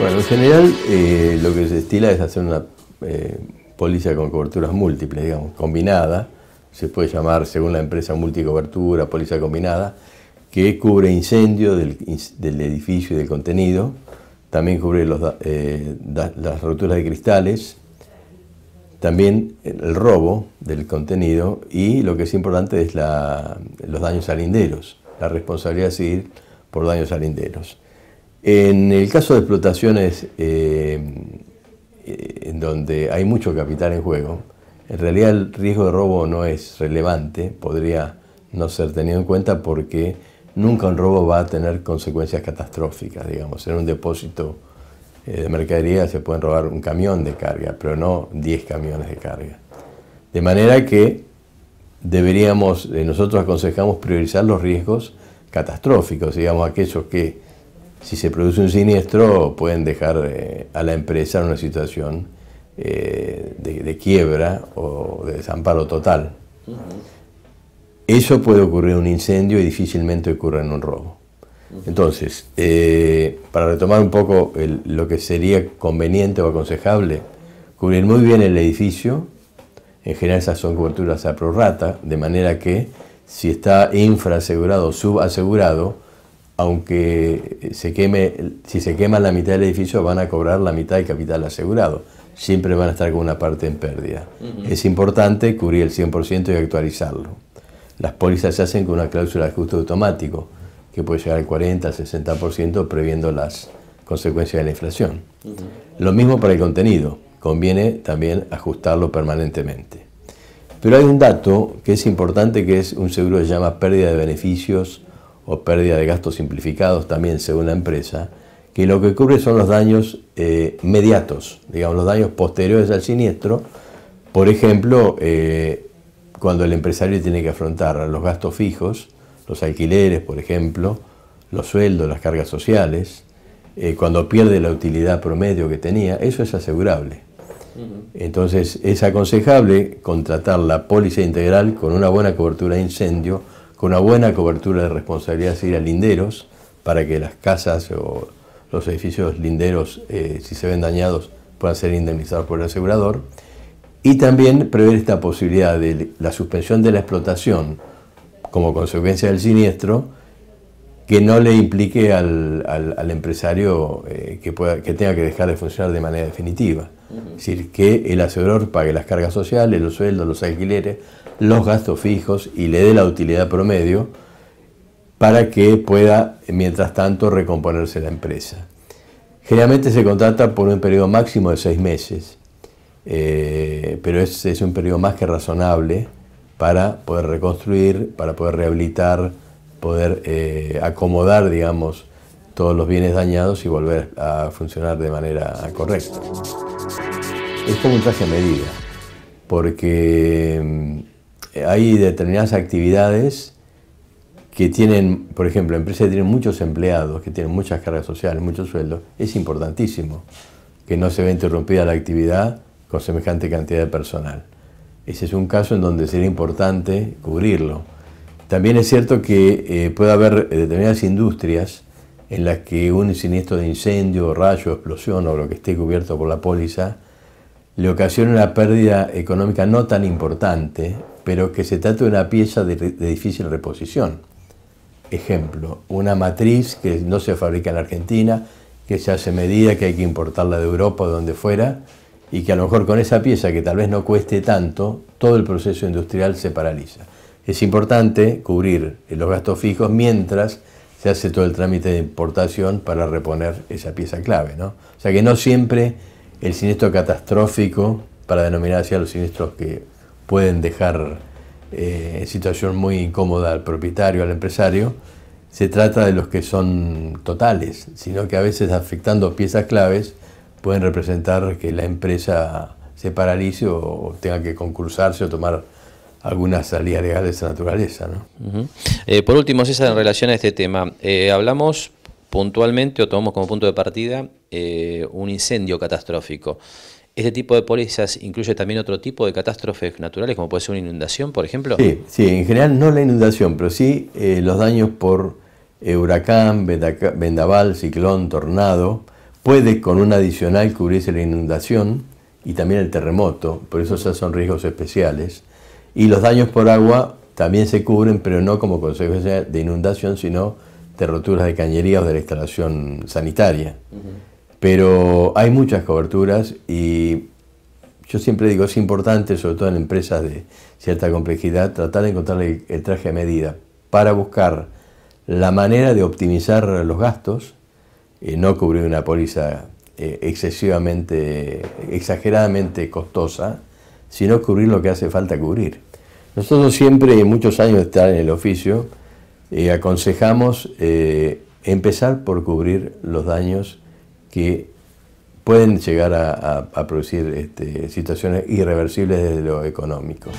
Bueno, en general eh, lo que se estila es hacer una eh, póliza con coberturas múltiples, digamos, combinada, se puede llamar según la empresa multicobertura, póliza combinada, que cubre incendio del, edificio y del contenido, también cubre eh, las roturas de cristales, también el robo del contenido y lo que es importante es los daños salinderos, la responsabilidad civil por daños salinderos. En el caso de explotaciones eh, en donde hay mucho capital en juego, en realidad el riesgo de robo no es relevante, podría no ser tenido en cuenta porque nunca un robo va a tener consecuencias catastróficas, digamos. En un depósito eh, de mercadería se pueden robar un camión de carga, pero no 10 camiones de carga. De manera que deberíamos, eh, nosotros aconsejamos priorizar los riesgos catastróficos, digamos, aquellos que si se produce un siniestro, pueden dejar eh, a la empresa en una situación eh, de, quiebra o de desamparo total. Eso puede ocurrir en un incendio y difícilmente ocurre en un robo. Entonces, eh, para retomar un poco lo que sería conveniente o aconsejable, cubrir muy bien el edificio, en general esas son coberturas a prorrata, de manera que si está infraasegurado o subasegurado, aunque se queme, si se quema la mitad del edificio, van a cobrar la mitad del capital asegurado. Siempre van a estar con una parte en pérdida. Es importante cubrir el 100% y actualizarlo. Las pólizas se hacen con una cláusula de ajuste automático, que puede llegar al 40, al 60%, previendo las consecuencias de la inflación. Lo mismo para el contenido. Conviene también ajustarlo permanentemente. Pero hay un dato que es importante, que es un seguro que se llama pérdida de beneficios o pérdida de gastos simplificados también según la empresa, que lo que cubre son los daños eh, mediatos, digamos, los daños posteriores al siniestro. Por ejemplo, eh, cuando el empresario tiene que afrontar los gastos fijos, los alquileres, por ejemplo, los sueldos, las cargas sociales, eh, cuando pierde la utilidad promedio que tenía, eso es asegurable. Entonces es aconsejable contratar la póliza integral con una buena cobertura de incendio con una buena cobertura de responsabilidad ir a linderos, para que las casas o los edificios linderos, eh, si se ven dañados, puedan ser indemnizados por el asegurador. Y también prever esta posibilidad de la suspensión de la explotación como consecuencia del siniestro, que no le implique al, empresario eh, que, que tenga que dejar de funcionar de manera definitiva. Es decir, que el asegurador pague las cargas sociales, los sueldos, los alquileres, los gastos fijos y le dé la utilidad promedio para que pueda, mientras tanto, recomponerse la empresa. Generalmente se contrata por un periodo máximo de seis meses, eh, pero es, es un periodo más que razonable para poder reconstruir, para poder rehabilitar, poder eh, acomodar, digamos, todos los bienes dañados y volver a funcionar de manera correcta es como un traje a medida, porque mm, hay determinadas actividades que tienen, por ejemplo, empresas que tienen muchos empleados, que tienen muchas cargas sociales, muchos sueldos, es importantísimo que no se vea interrumpida la actividad con semejante cantidad de personal. Ese es un caso en donde sería importante cubrirlo. También es cierto que eh, puede haber eh, determinadas industrias en las que un siniestro de incendio, rayo, explosión o lo que esté cubierto por la póliza le ocasiona una pérdida económica no tan importante, pero que se trata de una pieza de, difícil reposición. Ejemplo, una matriz que no se fabrica en Argentina, que se hace medida, que hay que importarla de Europa o donde fuera, y que a lo mejor con esa pieza que tal vez no cueste tanto, todo el proceso industrial se paraliza. Es importante cubrir los gastos fijos mientras se hace todo el trámite de importación para reponer esa pieza clave. ¿no? O sea que no siempre el siniestro catastrófico, para denominar así a los siniestros que pueden dejar eh, en situación muy incómoda al propietario, al empresario, se trata de los que son totales, sino que a veces afectando piezas claves pueden representar que la empresa se paralice o tenga que concursarse o tomar alguna salida legal de esa naturaleza. Eh, por último, César, en relación a este tema, eh, hablamos puntualmente o tomamos como punto de partida eh, un incendio catastrófico. ¿Este tipo de pólizas incluye también otro tipo de catástrofes naturales, como puede ser una inundación, por ejemplo? Sí, sí en general no la inundación, pero sí eh, los daños por eh, huracán, vendaval, ciclón, tornado. Puede con un adicional cubrirse la inundación y también el terremoto, por eso ya son riesgos especiales. Y los daños por agua también se cubren, pero no como consecuencia de inundación, sino de roturas de cañerías o de la instalación sanitaria. Pero hay muchas coberturas y yo siempre digo, es importante, sobre todo en empresas de cierta complejidad, tratar de encontrar el, traje a medida para buscar la manera de optimizar los gastos, y eh, no cubrir una póliza eh, excesivamente, exageradamente costosa, sino cubrir lo que hace falta cubrir. Nosotros siempre, muchos años de estar en el oficio, eh, aconsejamos eh, empezar por cubrir los daños que pueden llegar a, producir este, situaciones irreversibles desde lo económico.